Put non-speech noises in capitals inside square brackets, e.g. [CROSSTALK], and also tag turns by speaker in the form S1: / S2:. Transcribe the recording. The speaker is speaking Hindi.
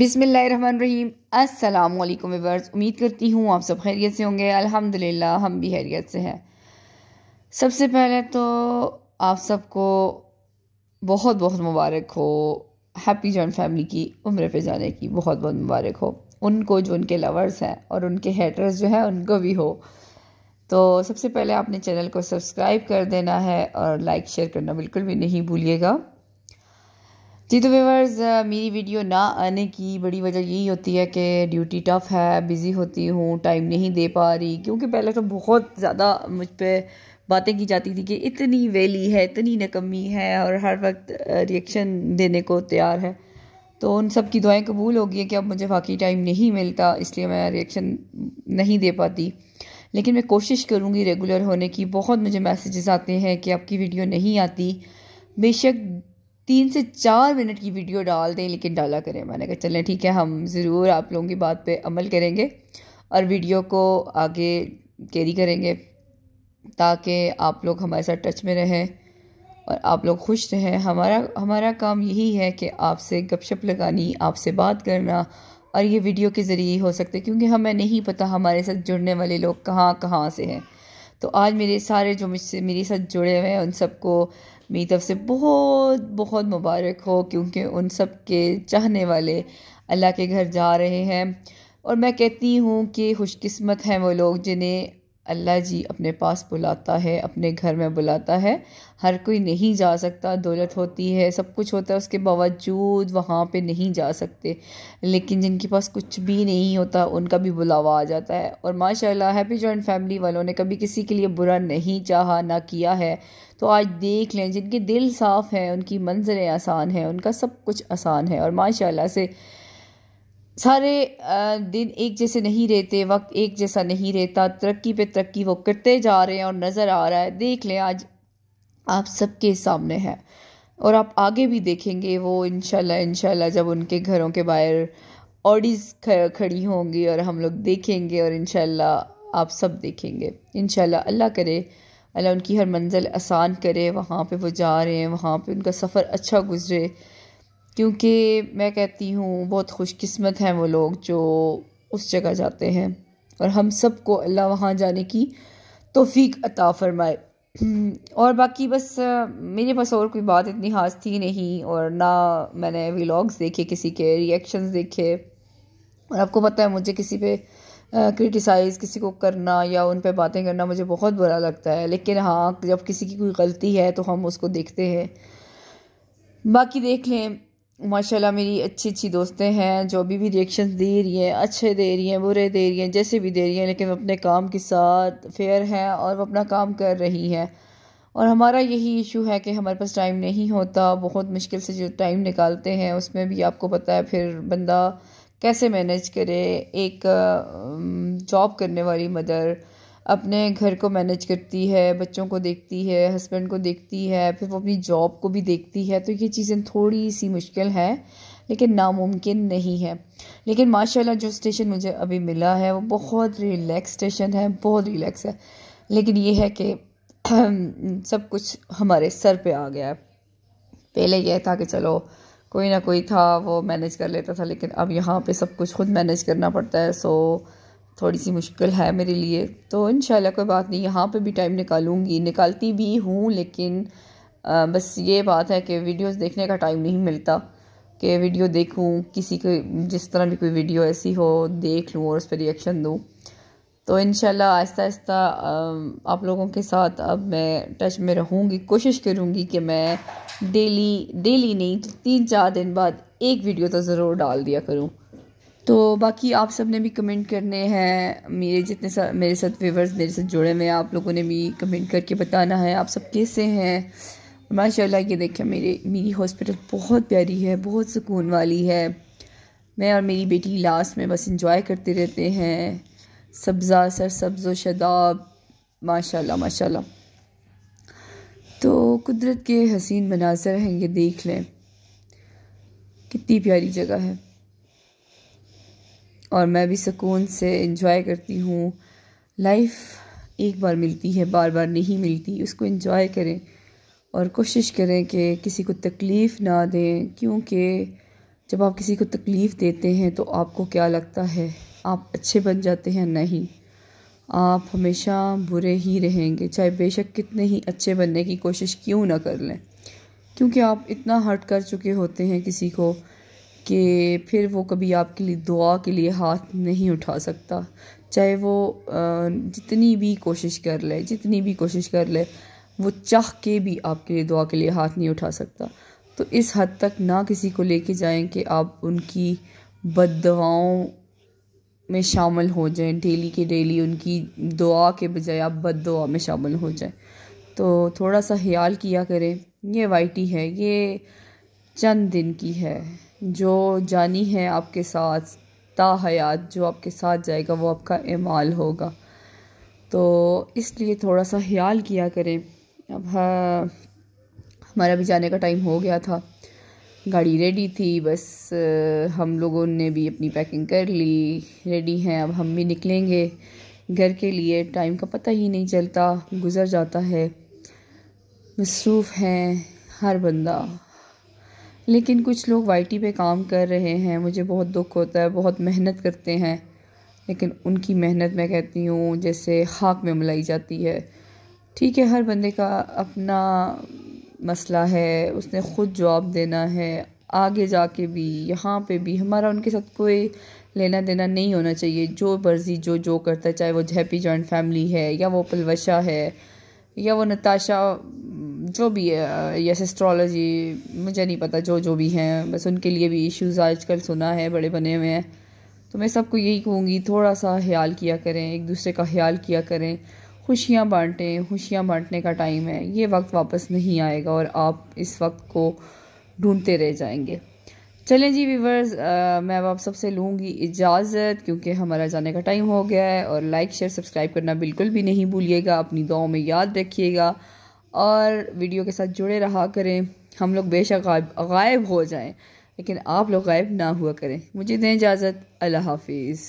S1: बिसमीम अल्लाम व्यवर्स उम्मीद करती हूँ आप सब खैरियत से होंगे अल्हम्दुलिल्लाह हम भी खैरियत से हैं सबसे पहले तो आप सबको बहुत बहुत मुबारक हो हैप्पी जॉइंट फैमिली की उम्र पे जाने की बहुत बहुत मुबारक हो उनको जो उनके लवर्स हैं और उनके हेटर्स जो हैं उनको भी हो तो सबसे पहले आपने चैनल को सब्सक्राइब कर देना है और लाइक शेयर करना बिल्कुल भी नहीं भूलिएगा जी तो व्यूवर्स मेरी वीडियो ना आने की बड़ी वजह यही होती है कि ड्यूटी टफ है बिज़ी होती हूँ टाइम नहीं दे पा रही क्योंकि पहले तो बहुत ज़्यादा मुझ पर बातें की जाती थी कि इतनी वेली है इतनी नकमी है और हर वक्त रिएक्शन uh, देने को तैयार है तो उन सब की दुआएं कबूल हो गई है कि अब मुझे वाकई टाइम नहीं मिलता इसलिए मैं रिएक्शन नहीं दे पाती लेकिन मैं कोशिश करूँगी रेगुलर होने की बहुत मुझे मैसेजेस आते हैं कि आपकी वीडियो नहीं आती बेशक तीन से चार मिनट की वीडियो डाल दें लेकिन डाला करें मैंने कहा चलें ठीक है हम ज़रूर आप लोगों की बात पे अमल करेंगे और वीडियो को आगे कैरी करेंगे ताकि आप लोग हमारे साथ टच में रहें और आप लोग खुश रहें हमारा हमारा काम यही है कि आपसे गपशप लगानी आपसे बात करना और ये वीडियो के ज़रिए हो सकते क्योंकि हमें नहीं पता हमारे साथ जुड़ने वाले लोग कहाँ कहाँ से हैं तो आज मेरे सारे जो मुझसे मेरे साथ जुड़े हुए हैं उन सबको मेरी तरफ से बहुत बहुत मुबारक हो क्योंकि उन सब के चाहने वाले अल्लाह के घर जा रहे हैं और मैं कहती हूँ कि खुशकस्मत हैं वो लोग जिन्हें अल्लाह जी अपने पास बुलाता है अपने घर में बुलाता है हर कोई नहीं जा सकता दौलत होती है सब कुछ होता है उसके बावजूद वहाँ पे नहीं जा सकते लेकिन जिनके पास कुछ भी नहीं होता उनका भी बुलावा आ जाता है और माशाल्लाह हैप्पी जॉइंट फैमिली वालों ने कभी किसी के लिए बुरा नहीं चाहा ना किया है तो आज देख लें जिनके दिल साफ़ हैं उनकी मंजिलें आसान हैं उनका सब कुछ आसान है और माशाला से सारे दिन एक जैसे नहीं रहते वक्त एक जैसा नहीं रहता तरक्की पे तरक्की वो करते जा रहे हैं और नज़र आ रहा है देख लें आज आप सबके सामने है और आप आगे भी देखेंगे वो इनशाला इनशाला जब उनके घरों के बाहर ऑडिज खड़ी होंगी और हम लोग देखेंगे और इनशाला आप सब देखेंगे इनशाला अल्लाह करे अल्लाह उनकी हर मंजिल आसान करे वहाँ पे वो जा रहे हैं वहाँ पे उनका सफ़र अच्छा गुजरे क्योंकि मैं कहती हूँ बहुत खुशकिस्मत हैं वो लोग जो उस जगह जाते हैं और हम सब को अल्लाह वहाँ जाने की तोफ़ीक अता फरमाए [CLEARS THROAT] और बाकी बस मेरे पास और कोई बात इतनी खास थी नहीं और ना मैंने व्लॉग्स देखे किसी के रिएक्शंस देखे और आपको पता है मुझे किसी पे क्रिटिसाइज़ किसी को करना या उन पर बातें करना मुझे बहुत बुरा लगता है लेकिन हाँ जब किसी की कोई गलती है तो हम उसको देखते हैं बाकी देख लें माशाल्लाह मेरी अच्छी अच्छी दोस्तें हैं जो अभी भी रिएक्शन दे रही हैं अच्छे दे रही हैं बुरे दे रही हैं जैसे भी दे रही हैं लेकिन वो अपने काम के साथ फेयर हैं और वो अपना काम कर रही हैं और हमारा यही इशू है कि हमारे पास टाइम नहीं होता बहुत मुश्किल से जो टाइम निकालते हैं उसमें भी आपको पता है फिर बंदा कैसे मैनेज करे एक जॉब करने वाली मदर अपने घर को मैनेज करती है बच्चों को देखती है हस्बैंड को देखती है फिर वो अपनी जॉब को भी देखती है तो ये चीज़ें थोड़ी सी मुश्किल है लेकिन नामुमकिन नहीं है लेकिन माशाल्लाह जो स्टेशन मुझे अभी मिला है वो बहुत रिलैक्स स्टेशन है बहुत रिलैक्स है लेकिन ये है कि [CLEARS THROAT] सब कुछ हमारे सर पे आ गया है पहले यह था कि चलो कोई ना कोई था वो मैनेज कर लेता था लेकिन अब यहाँ पे सब कुछ खुद मैनेज करना पड़ता है सो थोड़ी सी मुश्किल है मेरे लिए तो इन कोई बात नहीं यहाँ पे भी टाइम निकालूँगी निकालती भी हूँ लेकिन आ, बस ये बात है कि वीडियोस देखने का टाइम नहीं मिलता कि वीडियो देखूँ किसी के जिस तरह भी कोई वीडियो ऐसी हो देख लूँ और उस पर रिएक्शन दूँ तो इन आहिस्ता आहिस्ता आप लोगों के साथ अब मैं टच में रहूँगी कोशिश करूँगी कि मैं डेली डेली नहीं तो तीन चार दिन बाद एक वीडियो तो ज़रूर डाल दिया करूँ तो बाकी आप सब ने भी कमेंट करने हैं मेरे जितने सा, मेरे साथ व्यूवर्स मेरे साथ जुड़े हुए आप लोगों ने भी कमेंट करके बताना है आप सब कैसे हैं माशाल्लाह ये देखिए मेरे मेरी हॉस्पिटल बहुत प्यारी है बहुत सुकून वाली है मैं और मेरी बेटी लास्ट में बस इंजॉय करते रहते हैं सब्ज़ा सर सब्ज़ व शदाब माशाल्लाह माशाल्लाह तो कुदरत के हसीन मनाजर हैं ये देख लें कितनी प्यारी जगह है और मैं भी सुकून से इंजॉय करती हूँ लाइफ एक बार मिलती है बार बार नहीं मिलती उसको इंजॉय करें और कोशिश करें कि किसी को तकलीफ़ ना दें क्योंकि जब आप किसी को तकलीफ़ देते हैं तो आपको क्या लगता है आप अच्छे बन जाते हैं नहीं आप हमेशा बुरे ही रहेंगे चाहे बेशक कितने ही अच्छे बनने की कोशिश क्यों ना कर लें क्योंकि आप इतना हर्ट कर चुके होते हैं किसी को कि फिर वो कभी आपके लिए दुआ के लिए हाथ नहीं उठा सकता चाहे वो जितनी भी कोशिश कर ले जितनी भी कोशिश कर ले वो चाह के भी आपके लिए दुआ के लिए हाथ नहीं उठा सकता तो इस हद तक ना किसी को लेके जाएं कि आप उनकी बद में शामिल हो जाएं डेली के डेली उनकी दुआ के बजाय आप बद में शामिल हो जाएं तो थोड़ा सा ख्याल किया करें ये वाइटी है ये चंद दिन की है जो जानी है आपके साथ ता हयात जो आपके साथ जाएगा वो आपका एमाल होगा तो इसलिए थोड़ा सा ख्याल किया करें अब हाँ हमारा भी जाने का टाइम हो गया था गाड़ी रेडी थी बस हम लोगों ने भी अपनी पैकिंग कर ली रेडी हैं अब हम भी निकलेंगे घर के लिए टाइम का पता ही नहीं चलता गुज़र जाता है मसरूफ़ हैं हर बंदा लेकिन कुछ लोग वाई पे काम कर रहे हैं मुझे बहुत दुख होता है बहुत मेहनत करते हैं लेकिन उनकी मेहनत मैं कहती हूँ जैसे हाक में मिलाई जाती है ठीक है हर बंदे का अपना मसला है उसने ख़ुद जवाब देना है आगे जाके भी यहाँ पे भी हमारा उनके साथ कोई लेना देना नहीं होना चाहिए जो मर्जी जो जो करता है चाहे वो हैप्पी जॉइंट फैमिली है या वो पलवशा है या वो नताशा जो भी है यस uh, एस्ट्रोलॉजी मुझे नहीं पता जो जो भी हैं बस उनके लिए भी इश्यूज आजकल सुना है बड़े बने हुए हैं तो मैं सबको यही कहूँगी थोड़ा सा ख्याल किया करें एक दूसरे का ख्याल किया करें खुशियाँ बांटें खुशियाँ बांटने का टाइम है ये वक्त वापस नहीं आएगा और आप इस वक्त को ढूंढते रह जाएंगे चलें जी व्यूवर्स uh, मैं अब आप सबसे लूँगी इजाज़त क्योंकि हमारा जाने का टाइम हो गया है और लाइक शेयर सब्सक्राइब करना बिल्कुल भी नहीं भूलिएगा अपनी दुआओं में याद रखिएगा और वीडियो के साथ जुड़े रहा करें हम लोग बेशक गायब हो जाएं लेकिन आप लोग गायब ना हुआ करें मुझे दें इजाज़त अल्लाह हाफिज़